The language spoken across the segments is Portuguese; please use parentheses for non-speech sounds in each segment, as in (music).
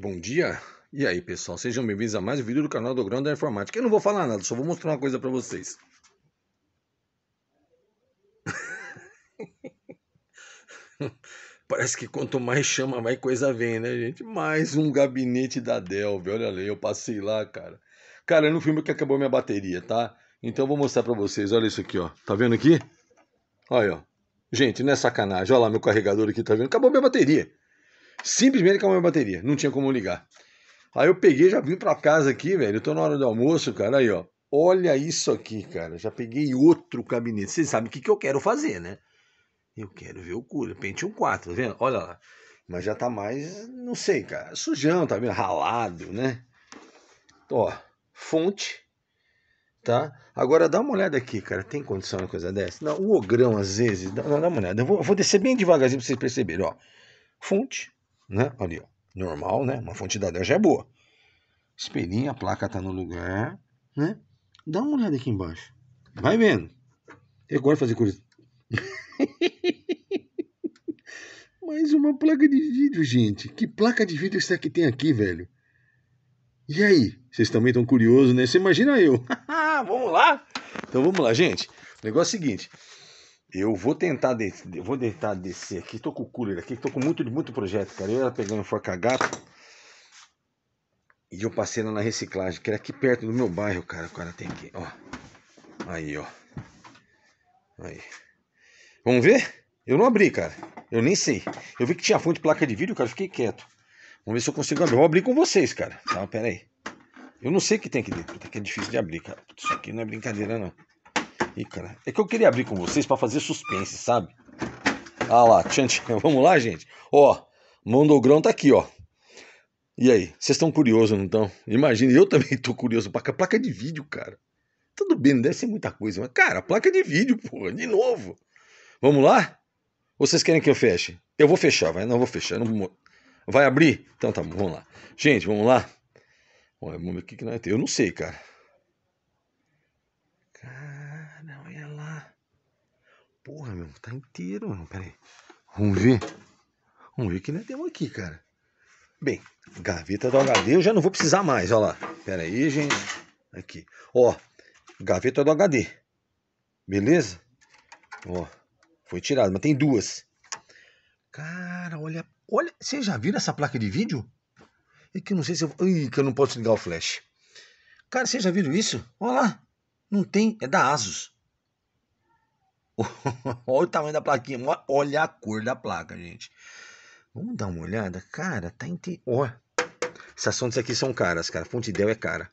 Bom dia. E aí, pessoal, sejam bem-vindos a mais um vídeo do canal do Grão da Informática. Eu não vou falar nada, só vou mostrar uma coisa para vocês. (laughs) Parece que quanto mais chama, mais coisa vem, né, gente? Mais um gabinete da Delve, olha ali, eu passei lá, cara. Cara, é no filme que acabou minha bateria, tá? Então eu vou mostrar para vocês, olha isso aqui, ó. Tá vendo aqui? Olha, ó. Gente, não é sacanagem, olha lá meu carregador aqui, tá vendo? Acabou minha bateria. Simplesmente acabou minha bateria, não tinha como ligar. Aí eu peguei, já vim pra casa aqui, velho. Eu tô na hora do almoço, cara. Aí, ó. Olha isso aqui, cara. Já peguei outro gabinete. Vocês sabem o que, que eu quero fazer, né? Eu quero ver o culo. um 4, tá vendo? Olha lá. Mas já tá mais, não sei, cara. Sujão, tá vendo? Ralado, né? Ó, fonte, tá? Agora dá uma olhada aqui, cara. Tem condição uma coisa dessa? Não, o ogrão, às vezes. Dá, dá uma olhada. Eu vou, eu vou descer bem devagarzinho pra vocês perceberem, ó. Fonte, né? Ali, ó. Normal, né? Uma fonte da dadel já é boa. Espelhinho, a placa tá no lugar, né? Dá uma olhada aqui embaixo. Vai vendo. Eu gosto de fazer coisa. (laughs) Mais uma placa de vídeo, gente. Que placa de vídeo será que tem aqui, velho? E aí? Vocês também estão curiosos, né? Você imagina eu. (laughs) vamos lá? Então vamos lá, gente. O negócio é o seguinte. Eu vou tentar, de, vou tentar descer aqui. Tô com o cooler aqui, tô com muito, muito projeto, cara. Eu ia pegando um forca gato e eu passei lá na reciclagem, que era aqui perto do meu bairro, cara. O cara tem aqui, ó. Aí, ó. Aí. Vamos ver? Eu não abri, cara. Eu nem sei. Eu vi que tinha fonte de placa de vídeo, cara. fiquei quieto. Vamos ver se eu consigo abrir. Eu vou abrir com vocês, cara. Tá, pera aí. Eu não sei o que tem aqui dentro. Puta, que é difícil de abrir, cara. Isso aqui não é brincadeira, não aqui, cara. É que eu queria abrir com vocês para fazer suspense, sabe? Ah lá, tchan, tchan. (laughs) Vamos lá, gente. Ó, Mondogrão tá aqui, ó. E aí, vocês estão curiosos, não estão? Imagina, eu também tô curioso. Placa, placa de vídeo, cara. Tudo bem, não deve ser muita coisa, mas, cara, placa de vídeo, porra, de novo. Vamos lá? Ou vocês querem que eu feche? Eu vou fechar, vai. Não, vou fechar. Não... Vai abrir? Então tá bom, vamos lá. Gente, vamos lá. Olha, vamos ver o que, que nós temos. Eu não sei, cara. Porra, meu, tá inteiro, mano. Pera aí. Vamos ver. Vamos ver o que nós temos aqui, cara. Bem, gaveta do HD eu já não vou precisar mais, olha lá. Pera aí, gente. Aqui. Ó, gaveta do HD. Beleza? Ó, foi tirada, mas tem duas. Cara, olha, olha, vocês já viram essa placa de vídeo? É que eu não sei se eu, Ih, que eu não posso ligar o flash. Cara, vocês já viram isso? Olha lá. Não tem, é da ASUS. (laughs) olha o tamanho da plaquinha, olha a cor da placa, gente. Vamos dar uma olhada? Cara, tá entre. Ó, essas fontes aqui são caras, cara. Fonte Dell é cara.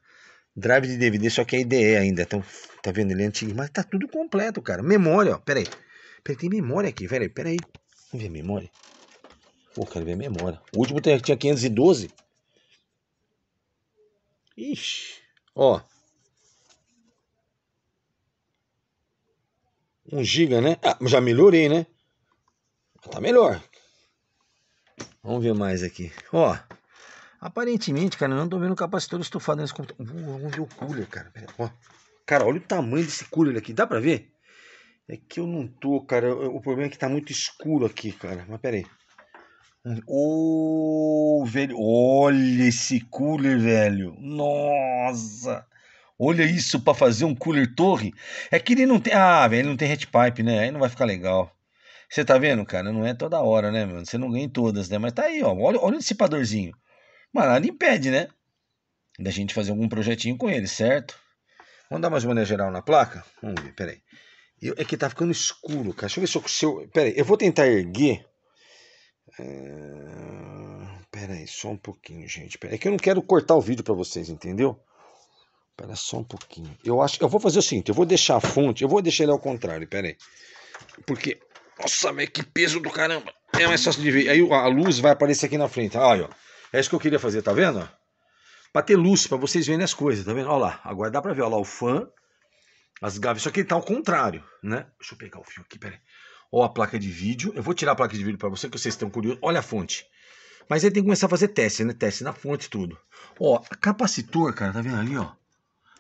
Drive de DVD, só que é IDE ainda. Então, tá vendo? Ele é antigo, mas tá tudo completo, cara. Memória, ó. Pera aí. Pera, tem memória aqui, velho. Pera aí. Vamos ver a memória. Pô, quero ver a memória. O último tinha 512. Ixi. Ó. 1 GB, né? Ah, já melhorei, né? Tá melhor. Vamos ver mais aqui. Ó, aparentemente, cara, eu não tô vendo o capacitor estufado nesse computador. Vamos ver o cooler, cara. Ó, cara, olha o tamanho desse cooler aqui. Dá pra ver? É que eu não tô, cara. O problema é que tá muito escuro aqui, cara. Mas pera aí. Ô, oh, velho. Olha esse cooler, velho. Nossa. Olha isso para fazer um cooler torre. É que ele não tem. Ah, velho, ele não tem head pipe, né? Aí não vai ficar legal. Você tá vendo, cara? Não é toda hora, né, mano? Você não ganha em todas, né? Mas tá aí, ó. Olha, olha o dissipadorzinho. Mano, nada impede, né? Da gente fazer algum projetinho com ele, certo? Vamos dar mais uma maneira geral na placa? Vamos ver, peraí. Eu, é que tá ficando escuro, cara. Deixa eu ver se eu. Se eu peraí, eu vou tentar erguer. Ah, peraí, só um pouquinho, gente. Peraí, é que eu não quero cortar o vídeo para vocês, entendeu? Espera só um pouquinho. Eu acho, eu vou fazer o seguinte, eu vou deixar a fonte, eu vou deixar ele ao contrário, pera aí. Porque nossa, mas que peso do caramba. É mais fácil de ver. Aí a luz vai aparecer aqui na frente. Olha, É isso que eu queria fazer, tá vendo? Pra ter luz, pra vocês verem as coisas, tá vendo? Olha lá, agora dá pra ver, olha lá, o fã, as gavetas, só que ele tá ao contrário, né? Deixa eu pegar o fio aqui, peraí. Ó a placa de vídeo, eu vou tirar a placa de vídeo pra vocês, que vocês estão curiosos. Olha a fonte. Mas aí tem que começar a fazer teste, né? Teste na fonte e tudo. Ó, capacitor, cara, tá vendo ali, ó?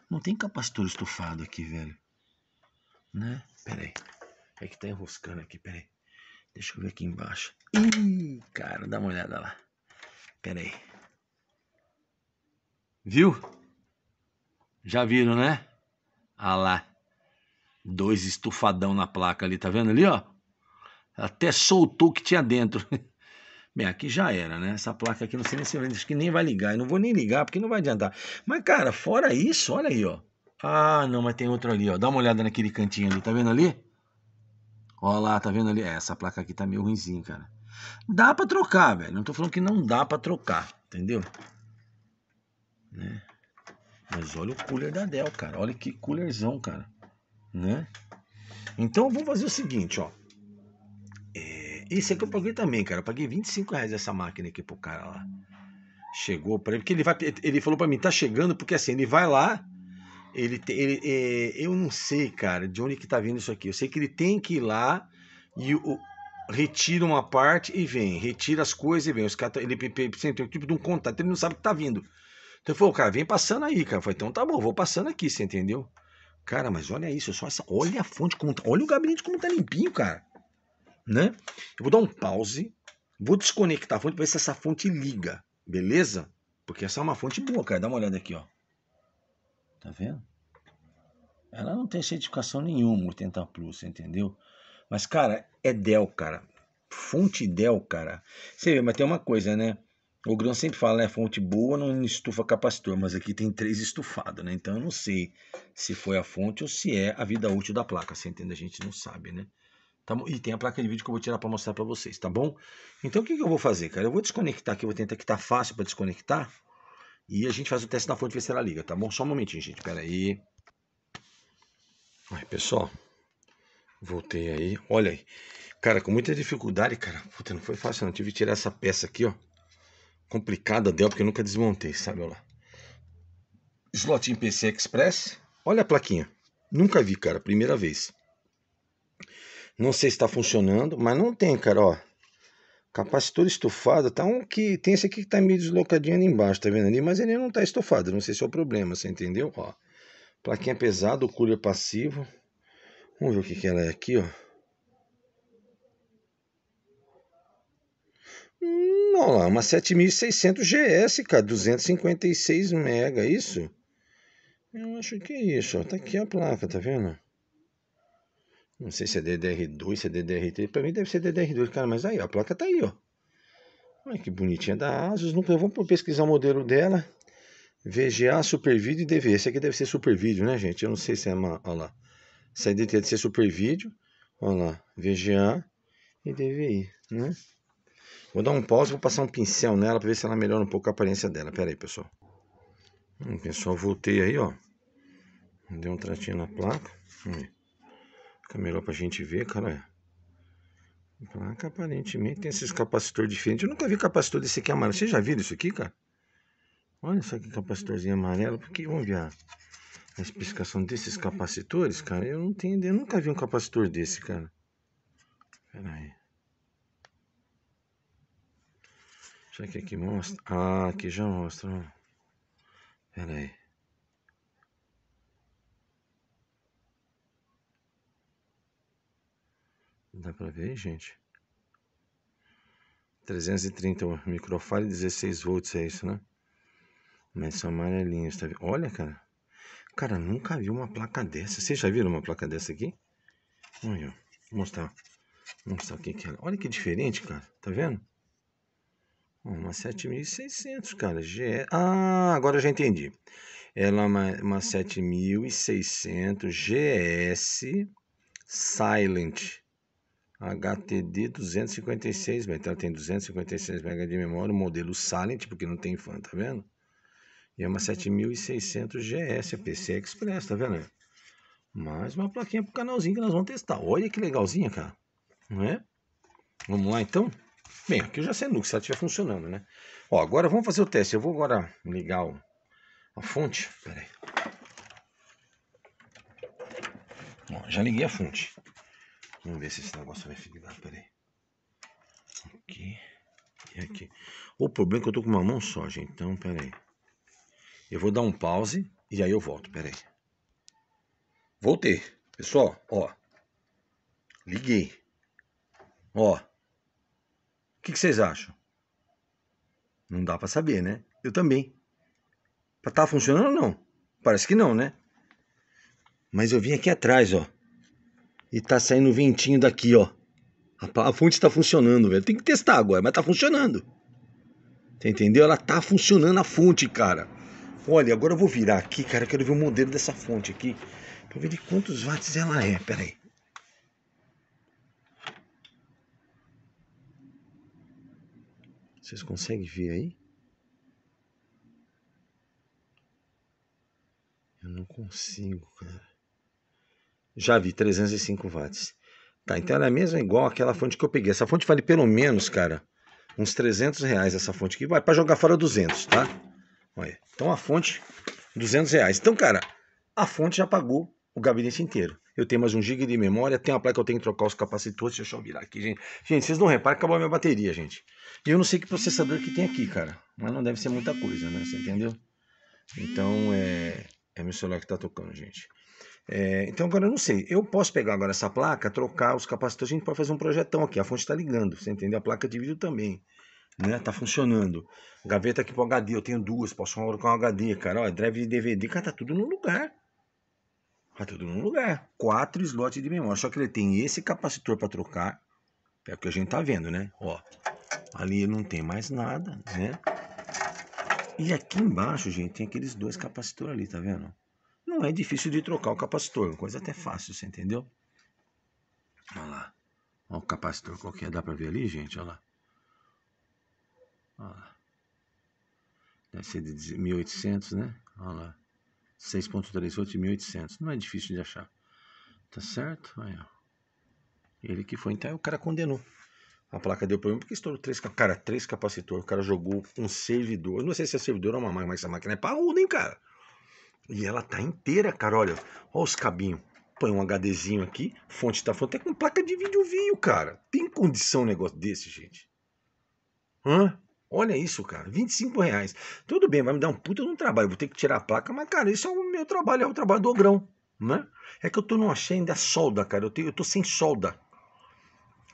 Não tem capacitor estufado aqui, velho. Né? Pera aí. É que tá enroscando aqui, pera aí. Deixa eu ver aqui embaixo. Ih, cara, dá uma olhada lá. Pera aí. Viu? Já viram, né? Ah lá. Dois estufadão na placa ali, tá vendo ali, ó? Até soltou o que tinha dentro. (laughs) Bem, aqui já era, né? Essa placa aqui, não sei nem se acho que nem vai ligar. Eu não vou nem ligar, porque não vai adiantar. Mas, cara, fora isso, olha aí, ó. Ah, não, mas tem outro ali, ó. Dá uma olhada naquele cantinho ali, tá vendo ali? Olha lá, tá vendo ali? É, essa placa aqui tá meio ruimzinha, cara. Dá pra trocar, velho. Não tô falando que não dá pra trocar, entendeu? Né? Mas olha o cooler da Dell, cara. Olha que coolerzão, cara. Né? Então, vou fazer o seguinte, ó. Esse uhum. aqui eu paguei também, cara. Eu paguei 25 reais essa máquina aqui pro cara lá. Chegou para ele, porque ele vai. Ele falou para mim, tá chegando, porque assim, ele vai lá. Ele, ele é, eu não sei, cara, de onde que tá vindo isso aqui. Eu sei que ele tem que ir lá e o, retira uma parte e vem, retira as coisas e vem. Os caras, tá, ele, ele, ele tem um tipo de um contato, ele não sabe o que tá vindo. Então ele falou, cara, vem passando aí, cara. foi falei, então tá bom, vou passando aqui, você entendeu? Cara, mas olha isso, só essa. Olha a fonte, como, tá, olha o gabinete como tá limpinho, cara né? Eu vou dar um pause, vou desconectar a fonte para ver se essa fonte liga, beleza? Porque essa é uma fonte boa, cara. Dá uma olhada aqui, ó. Tá vendo? Ela não tem certificação nenhuma, 80 Plus, entendeu? Mas, cara, é Dell, cara. Fonte Dell, cara. Você vê, mas tem uma coisa, né? O Grão sempre fala, né? Fonte boa não estufa capacitor, mas aqui tem três estufados, né? Então eu não sei se foi a fonte ou se é a vida útil da placa. Você entende? A gente não sabe, né? Tá e tem a placa de vídeo que eu vou tirar para mostrar para vocês, tá bom? Então o que, que, eu vou fazer, cara? Eu vou desconectar aqui, eu vou tentar que tá fácil para desconectar. E a gente faz o teste na fonte ver se ela liga, tá bom? Só um momentinho, gente, pera aí. Aí, pessoal. Voltei aí, olha aí. Cara, com muita dificuldade, cara. Puta, não foi fácil não, tive que tirar essa peça aqui, ó. Complicada dela, porque eu nunca desmontei, sabe, olha lá. Slot PC Express. Olha a plaquinha. Nunca vi, cara, primeira vez. Não sei se está funcionando, mas não tem, cara, ó. Capacitor estufado, tá um que tem esse aqui que tá meio deslocadinho ali embaixo, tá vendo ali? Mas ele não tá estufado, não sei se é o problema, você entendeu? Ó, plaquinha pesada, o cooler passivo. Vamos ver o que que ela é aqui, ó. Não hum, lá, uma 7600 GS, cara, 256 mega, é isso? Eu acho que é isso, ó. Tá aqui a placa, tá vendo? Não sei se é DDR2, se é DDR3. Pra mim deve ser DDR2, cara. Mas aí, ó, a placa tá aí, ó. Olha que bonitinha da Asus. Nunca vamos pesquisar o modelo dela. VGA, Super Vídeo e DV. Esse aqui deve ser Super Vídeo, né, gente? Eu não sei se é uma. Olha lá. Essa aí deve ser Super Vídeo. Olha lá. VGA e DVI, né? Vou dar um pause, vou passar um pincel nela pra ver se ela melhora um pouco a aparência dela. Pera aí, pessoal. Hum, pessoal, voltei aí, ó. Deu um tratinho na placa. Hum. Fica melhor pra gente ver, cara. Placa então, aparentemente tem esses capacitores diferentes. Eu nunca vi capacitor desse aqui amarelo. Vocês já viram isso aqui, cara? Olha só que capacitorzinho amarelo. Porque vamos ver a, a especificação desses capacitores, cara. Eu não tenho Eu nunca vi um capacitor desse, cara. Pera aí. Será que aqui mostra? Ah, aqui já mostra. Pera aí. Dá para ver, gente? 330 microfone, 16 volts é isso, né? Mas são amarelinhos, tá vendo? Olha, cara. Cara, nunca vi uma placa dessa. Vocês já viram uma placa dessa aqui? Olha, vou mostrar. Vou mostrar o que é. Olha que diferente, cara. Tá vendo? Uma 7600, cara. G Ah, agora eu já entendi. Ela é uma, uma 7600 GS Silent HTD 256, então ela tem 256 MB de memória, o modelo Silent, porque não tem fan, tá vendo? E é uma 7600 GS, a PC Express, tá vendo? Mais uma plaquinha pro canalzinho que nós vamos testar. Olha que legalzinha, cara. Não é? Vamos lá então? Bem, aqui eu já sei no que se ela estiver funcionando, né? Ó, agora vamos fazer o teste. Eu vou agora ligar o, a fonte. Pera aí. Ó, já liguei a fonte. Vamos ver se esse negócio vai ficar. Peraí. Aqui. E aqui. O problema é que eu tô com uma mão só, gente. Então, peraí. Eu vou dar um pause e aí eu volto. Peraí. Voltei. Pessoal, ó. Liguei. Ó. O que, que vocês acham? Não dá para saber, né? Eu também. Tá funcionando ou não? Parece que não, né? Mas eu vim aqui atrás, ó e tá saindo ventinho daqui, ó. A, a fonte tá funcionando, velho. Tem que testar agora, mas tá funcionando. Você tá entendeu? Ela tá funcionando a fonte, cara. Olha, agora eu vou virar aqui, cara. Eu quero ver o modelo dessa fonte aqui. Pra ver de quantos watts ela é. Pera aí. Vocês conseguem ver aí? Eu não consigo, cara. Já vi, 305 watts. Tá, então ela é mesmo igual aquela fonte que eu peguei. Essa fonte vale pelo menos, cara, uns 300 reais essa fonte aqui. Vai para jogar fora 200, tá? Olha, então a fonte, 200 reais. Então, cara, a fonte já pagou o gabinete inteiro. Eu tenho mais um GB de memória, tem uma placa que eu tenho que trocar os capacitores. Deixa eu virar aqui, gente. Gente, vocês não reparam que acabou a minha bateria, gente. E eu não sei que processador que tem aqui, cara. Mas não deve ser muita coisa, né? Você entendeu? Então, é... É meu celular que tá tocando, gente. É, então agora eu não sei. Eu posso pegar agora essa placa, trocar os capacitores, a gente pode fazer um projetão aqui. A fonte está ligando, você entendeu? A placa de vídeo também. Né? Tá funcionando. Gaveta aqui pro HD, eu tenho duas, posso colocar um HD, cara. drive de DVD, cara, tá tudo no lugar. Tá tudo no lugar. Quatro slots de memória. Só que ele tem esse capacitor para trocar. É o que a gente tá vendo, né? Ó. Ali não tem mais nada, né? E aqui embaixo, gente, tem aqueles dois capacitores ali, tá vendo? não é difícil de trocar o capacitor, coisa até fácil, você entendeu? Olha lá. Olha o capacitor qual que é, dá pra ver ali, gente? Olha lá. Olha lá. Deve ser de 1800, né? Olha lá. 6.3 volts e 1800. Não é difícil de achar. Tá certo? Aí, ó. Ele que foi, então o cara condenou. A placa deu problema porque estourou três, cara, três capacitores. O cara jogou um servidor. Eu não sei se é servidor ou uma máquina, mas essa máquina é parruda, hein, cara? E ela tá inteira, cara. Olha, olha os cabinhos. Põe um HDzinho aqui, fonte tá fonte, tá até com placa de vídeo vinho, cara. Tem condição um negócio desse, gente? Hã? Olha isso, cara. 25 reais. Tudo bem, vai me dar um puta de um trabalho. Vou ter que tirar a placa, mas, cara, isso é o meu trabalho, é o trabalho do ogrão. Né? É que eu tô, não achei ainda solda, cara. Eu, tenho, eu tô sem solda.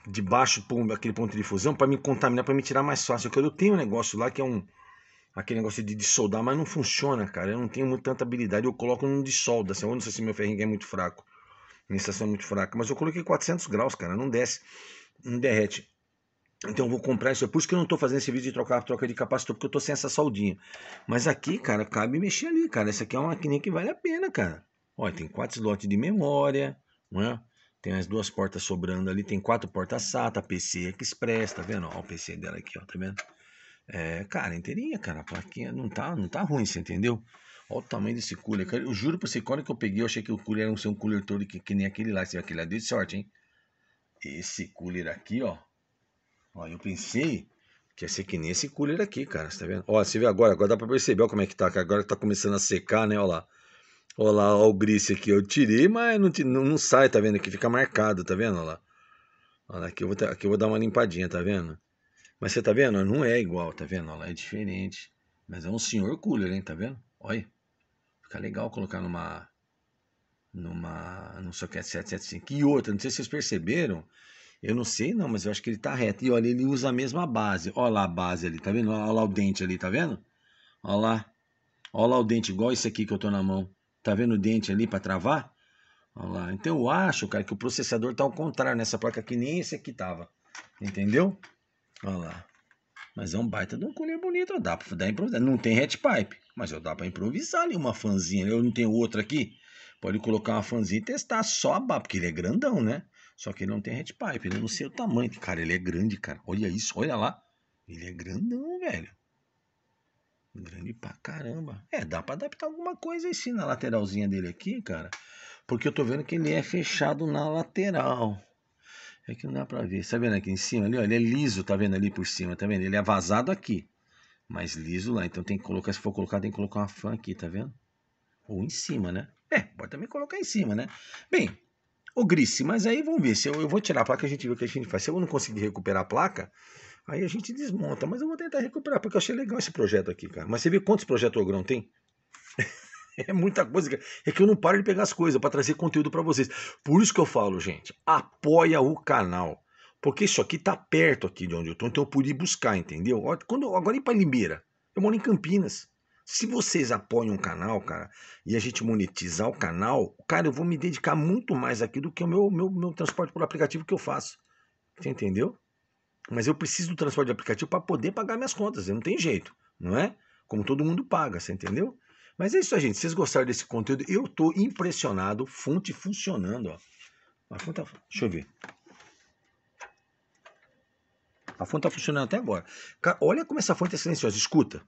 Debaixo, aquele ponto de fusão, para me contaminar, para me tirar mais fácil. Eu tenho um negócio lá que é um aquele negócio de soldar mas não funciona, cara. Eu não tenho muita tanta habilidade. Eu coloco num dissolda, assim, eu não sei se meu ferrinho é muito fraco. Minha estação é muito fraca. Mas eu coloquei 400 graus, cara. Não desce, não derrete. Então eu vou comprar isso. É por isso que eu não tô fazendo esse vídeo de trocar troca de capacitor, porque eu tô sem essa soldinha. Mas aqui, cara, cabe mexer ali, cara. Essa aqui é uma máquina que vale a pena, cara. Olha, tem quatro slots de memória, né? Tem as duas portas sobrando ali, tem quatro portas SATA, PC Express, tá vendo? Ó, o PC dela aqui, ó, tá vendo? É, cara, inteirinha, cara. A plaquinha não tá, não tá ruim, você entendeu? Olha o tamanho desse cooler, cara. Eu juro pra você, quando que eu peguei, eu achei que o cooler era um, um cooler todo que, que nem aquele lá. esse aquele lá deu de sorte, hein? Esse cooler aqui, ó. Ó, eu pensei que ia ser que nem esse cooler aqui, cara. Você tá vendo? Ó, você vê agora, agora dá pra perceber ó, como é que tá. Que agora tá começando a secar, né? Ó lá. Ó lá, ó o gris aqui. Eu tirei, mas não, não, não sai, tá vendo? Aqui fica marcado, tá vendo? Ó lá. aqui eu, vou, aqui eu vou dar uma limpadinha, tá vendo? Mas você tá vendo? Não é igual, tá vendo? Ela é diferente. Mas é um senhor cooler, hein? Tá vendo? Olha. Fica legal colocar numa. Numa. não sei Num soquete 775. E outra, não sei se vocês perceberam. Eu não sei, não, mas eu acho que ele tá reto. E olha, ele usa a mesma base. Olha lá a base ali, tá vendo? Olha lá o dente ali, tá vendo? Olha lá. Olha lá o dente, igual esse aqui que eu tô na mão. Tá vendo o dente ali para travar? Olha lá. Então eu acho, cara, que o processador tá ao contrário nessa placa, que nem esse aqui tava. Entendeu? Olha lá. Mas é um baita de um colher bonito. Dá pra dar improvisar. Não tem hat pipe, mas eu dá pra improvisar ali uma fanzinha. Eu não tenho outra aqui. Pode colocar uma fanzinha e testar só a barra, porque ele é grandão, né? Só que ele não tem hat pipe. não sei o tamanho. Cara, ele é grande, cara. Olha isso, olha lá. Ele é grandão, velho. Grande pra caramba. É, dá pra adaptar alguma coisa sim na lateralzinha dele aqui, cara. Porque eu tô vendo que ele é fechado na lateral. É que não dá para ver. Tá vendo aqui em cima ali? Ó, ele é liso, tá vendo ali por cima, tá vendo? Ele é vazado aqui, mas liso lá. Então tem que colocar, se for colocar, tem que colocar uma fan aqui, tá vendo? Ou em cima, né? É, pode também colocar em cima, né? Bem, o gris, mas aí vamos ver. Se eu, eu vou tirar a placa, a gente vê o que a gente faz. Se eu não conseguir recuperar a placa, aí a gente desmonta. Mas eu vou tentar recuperar, porque eu achei legal esse projeto aqui, cara. Mas você viu quantos projetos o Grão tem? (laughs) É muita coisa. É que eu não paro de pegar as coisas para trazer conteúdo para vocês. Por isso que eu falo, gente, apoia o canal. Porque isso aqui tá perto aqui de onde eu tô, então eu pude ir buscar, entendeu? Quando, agora ir para Limeira. Eu moro em Campinas. Se vocês apoiam o canal, cara, e a gente monetizar o canal, cara, eu vou me dedicar muito mais aqui do que o meu, meu, meu transporte por aplicativo que eu faço. Você entendeu? Mas eu preciso do transporte de aplicativo para poder pagar minhas contas. Não tem jeito, não é? Como todo mundo paga, você entendeu? Mas é isso gente. Vocês gostaram desse conteúdo? Eu tô impressionado. Fonte funcionando, ó. A fonte tá... Deixa eu ver. A fonte tá funcionando até agora. Olha como essa fonte é silenciosa. Escuta.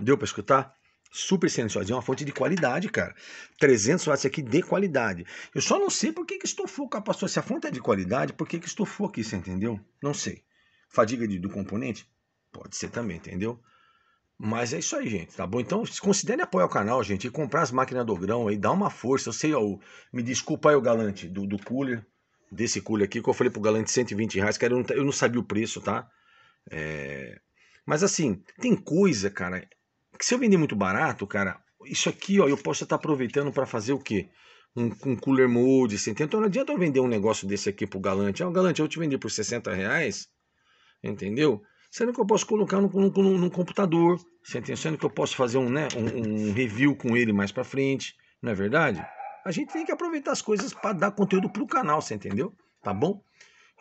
Deu para escutar? Super silenciosa. É uma fonte de qualidade, cara. 300 watts aqui de qualidade. Eu só não sei por que, que estofou, capacitores. Se a fonte é de qualidade, por que, que fofo aqui, você entendeu? Não sei. Fadiga de, do componente? Pode ser também, entendeu? Mas é isso aí, gente, tá bom? Então, considere apoiar o canal, gente, e comprar as máquinas do grão aí, dá uma força. Eu sei, ó, me desculpa aí o galante do, do cooler, desse cooler aqui, que eu falei pro galante 120 reais, cara, eu não, eu não sabia o preço, tá? É... Mas assim, tem coisa, cara, que se eu vender muito barato, cara, isso aqui, ó, eu posso estar aproveitando para fazer o quê? Um, um cooler mold, você entende? Assim. Então não adianta eu vender um negócio desse aqui pro galante. Ah, o galante, eu vou te vender por 60 reais, entendeu? Sendo que eu posso colocar no, no, no, no computador, Sendo que eu posso fazer um, né, um, um review com ele mais para frente, não é verdade? A gente tem que aproveitar as coisas para dar conteúdo pro canal, você entendeu? Tá bom?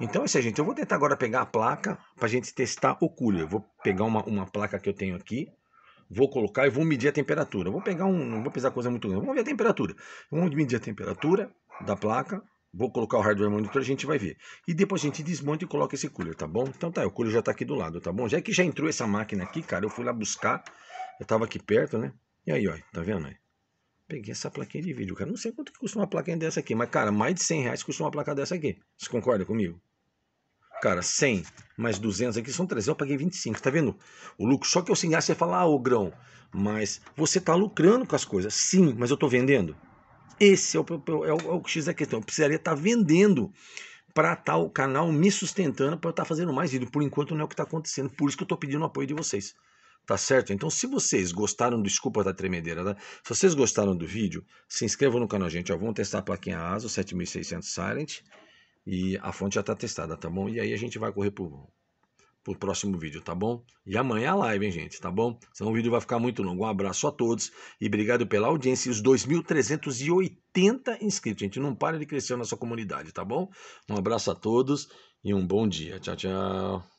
Então é isso aí, gente. Eu vou tentar agora pegar a placa para a gente testar o cooler. Eu vou pegar uma, uma placa que eu tenho aqui, vou colocar e vou medir a temperatura. vou pegar um, não vou pesar coisa muito grande, vamos ver a temperatura. Vamos medir a temperatura da placa Vou colocar o hardware monitor, a gente vai ver. E depois a gente desmonta e coloca esse cooler, tá bom? Então tá, o cooler já tá aqui do lado, tá bom? Já que já entrou essa máquina aqui, cara, eu fui lá buscar. Eu tava aqui perto, né? E aí, ó, tá vendo aí? Peguei essa plaquinha de vídeo, cara. Não sei quanto que custa uma plaquinha dessa aqui, mas, cara, mais de 100 reais custa uma placa dessa aqui. Você concorda comigo? Cara, 100 mais 200 aqui são 300, eu paguei 25, tá vendo? O lucro, só que eu sem graça você falar, ah, ô grão, mas você tá lucrando com as coisas. Sim, mas eu tô vendendo. Esse é o, é o, é o X da questão. Eu precisaria estar tá vendendo para tal tá canal me sustentando para eu estar tá fazendo mais vídeo. Por enquanto não é o que está acontecendo, por isso que eu estou pedindo o apoio de vocês. Tá certo? Então, se vocês gostaram, desculpa da tremedeira, né? Se vocês gostaram do vídeo, se inscrevam no canal, gente. Ó, vamos testar a plaquinha ASO 7600 Silent e a fonte já está testada, tá bom? E aí a gente vai correr pro pro próximo vídeo, tá bom? E amanhã é a live, hein, gente, tá bom? Senão o vídeo vai ficar muito longo. Um abraço a todos e obrigado pela audiência e os 2.380 inscritos. gente não para de crescer na sua comunidade, tá bom? Um abraço a todos e um bom dia. Tchau, tchau.